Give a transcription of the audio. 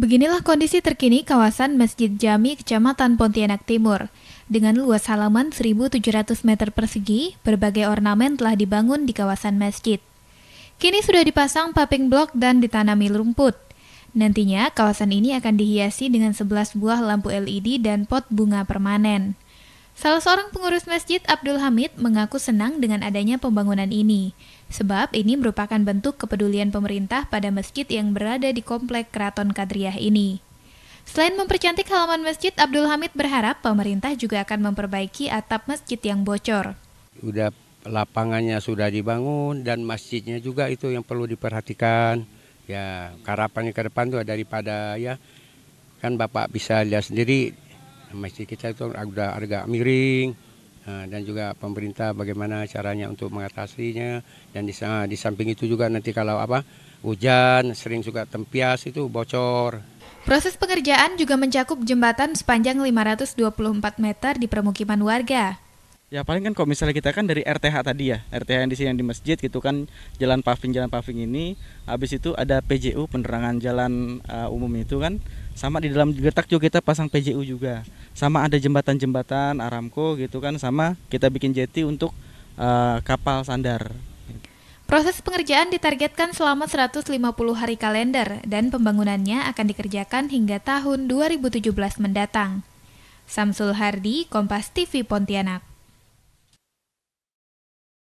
Beginilah kondisi terkini kawasan Masjid Jami, Kecamatan Pontianak Timur. Dengan luas halaman 1.700 meter persegi, berbagai ornamen telah dibangun di kawasan masjid. Kini sudah dipasang paving block dan ditanami rumput. Nantinya, kawasan ini akan dihiasi dengan 11 buah lampu LED dan pot bunga permanen. Salah seorang pengurus masjid Abdul Hamid mengaku senang dengan adanya pembangunan ini, sebab ini merupakan bentuk kepedulian pemerintah pada masjid yang berada di komplek Keraton Kadriah ini. Selain mempercantik halaman masjid, Abdul Hamid berharap pemerintah juga akan memperbaiki atap masjid yang bocor. Udah lapangannya sudah dibangun dan masjidnya juga itu yang perlu diperhatikan. Ya, karapannya ke depan tuh daripada ya kan Bapak bisa lihat sendiri masjid kita itu sudah agak miring eh, dan juga pemerintah bagaimana caranya untuk mengatasinya dan di, di samping itu juga nanti kalau apa hujan sering juga tempias itu bocor. Proses pengerjaan juga mencakup jembatan sepanjang 524 meter di permukiman warga. Ya paling kan kalau misalnya kita kan dari RTH tadi ya, RTH yang di sini yang di masjid gitu kan jalan paving jalan paving ini, habis itu ada PJU penerangan jalan uh, umum itu kan, sama di dalam gertak juga kita pasang PJU juga, sama ada jembatan-jembatan Aramco gitu kan, sama kita bikin jeti untuk uh, kapal sandar. Proses pengerjaan ditargetkan selama 150 hari kalender dan pembangunannya akan dikerjakan hingga tahun 2017 mendatang. Samsul Hardi, Kompas TV Pontianak.